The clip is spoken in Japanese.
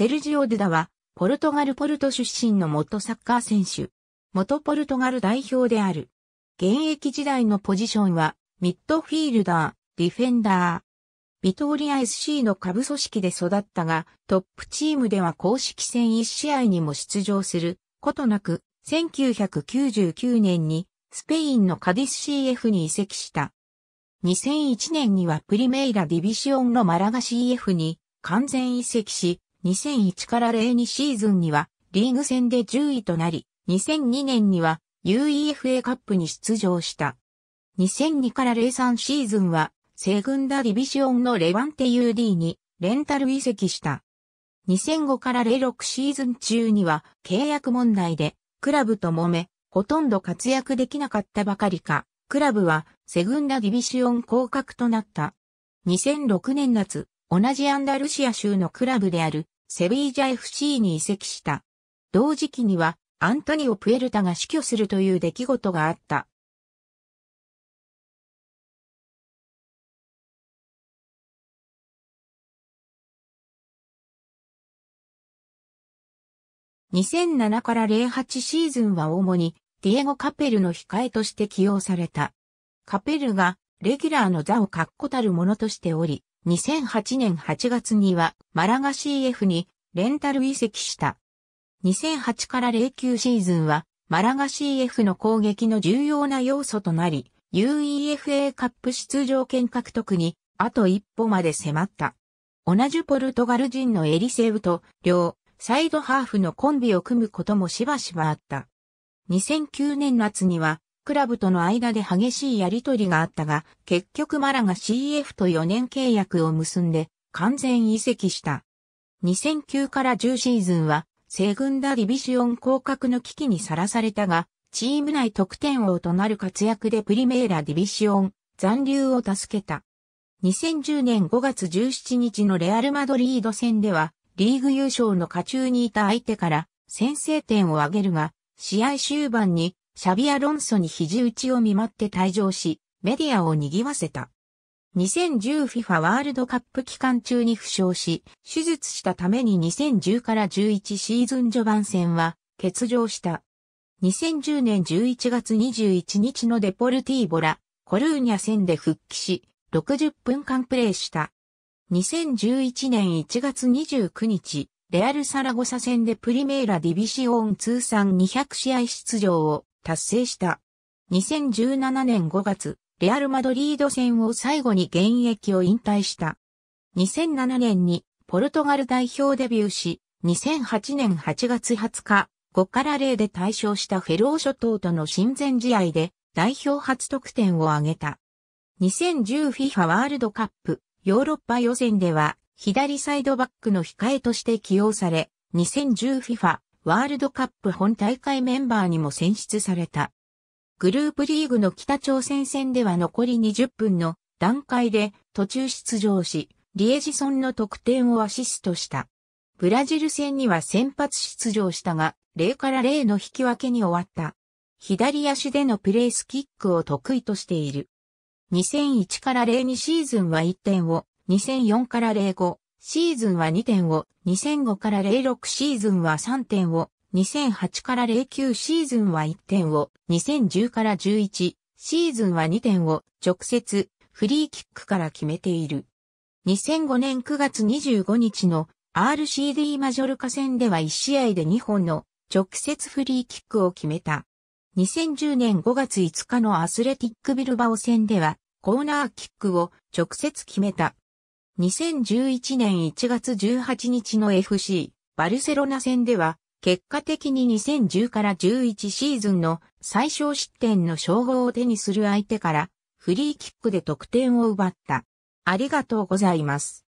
セルジオ・ドゥダは、ポルトガル・ポルト出身の元サッカー選手。元ポルトガル代表である。現役時代のポジションは、ミッドフィールダー、ディフェンダー。ビトーリア SC の下部組織で育ったが、トップチームでは公式戦1試合にも出場することなく、1999年にスペインのカディス CF に移籍した。2001年にはプリメイラディビシオンのマラガ CF に完全移籍し、2001から02シーズンにはリーグ戦で10位となり、2002年には UEFA カップに出場した。2002から03シーズンは、セグンダディビシオンのレバンテ UD にレンタル移籍した。2005から06シーズン中には契約問題でクラブと揉め、ほとんど活躍できなかったばかりか、クラブはセグンダディビシオン降格となった。2006年夏、同じアンダルシア州のクラブであるセビージャ FC に移籍した。同時期にはアントニオ・プエルタが死去するという出来事があった。2007から08シーズンは主にディエゴ・カペルの控えとして起用された。カペルがレギュラーの座を確固たるものとしており、2008年8月にはマラガ CF にレンタル移籍した。2008から09シーズンはマラガ CF の攻撃の重要な要素となり、UEFA カップ出場権獲得にあと一歩まで迫った。同じポルトガル人のエリセウと両サイドハーフのコンビを組むこともしばしばあった。2009年夏にはクラブとの間で激しいやりとりがあったが、結局マラが CF と4年契約を結んで完全移籍した。2009から10シーズンは、西軍ダディビシオン降格の危機にさらされたが、チーム内得点王となる活躍でプリメーラディビシオン残留を助けた。2010年5月17日のレアル・マドリード戦では、リーグ優勝の下中にいた相手から先制点を挙げるが、試合終盤にシャビア・ロンソに肘打ちを見舞って退場し、メディアを賑わせた。2010FIFA ワールドカップ期間中に負傷し、手術したために2010から11シーズン序盤戦は欠場した。2010年11月21日のデポルティーボラ、コルーニャ戦で復帰し、60分間プレーした。2011年1月29日、レアル・サラゴサ戦でプリメーラ・ディビシオン通算200試合出場を達成した。2017年5月、レアル・マドリード戦を最後に現役を引退した。2007年にポルトガル代表デビューし、2008年8月20日、5から0で対象したフェロー諸島との親善試合で代表初得点を挙げた。2010FIFA ワールドカップヨーロッパ予選では左サイドバックの控えとして起用され、2010FIFA ワールドカップ本大会メンバーにも選出された。グループリーグの北朝鮮戦では残り20分の段階で途中出場し、リエジソンの得点をアシストした。ブラジル戦には先発出場したが、0から0の引き分けに終わった。左足でのプレースキックを得意としている。2001から02シーズンは1点を、2004から05、シーズンは2点を、2005から06シーズンは3点を、2008から09シーズンは1点を、2010から11シーズンは2点を直接フリーキックから決めている。2005年9月25日の RCD マジョルカ戦では1試合で2本の直接フリーキックを決めた。2010年5月5日のアスレティックビルバオ戦ではコーナーキックを直接決めた。2011年1月18日の FC バルセロナ戦では、結果的に2010から11シーズンの最小失点の称号を手にする相手から、フリーキックで得点を奪った。ありがとうございます。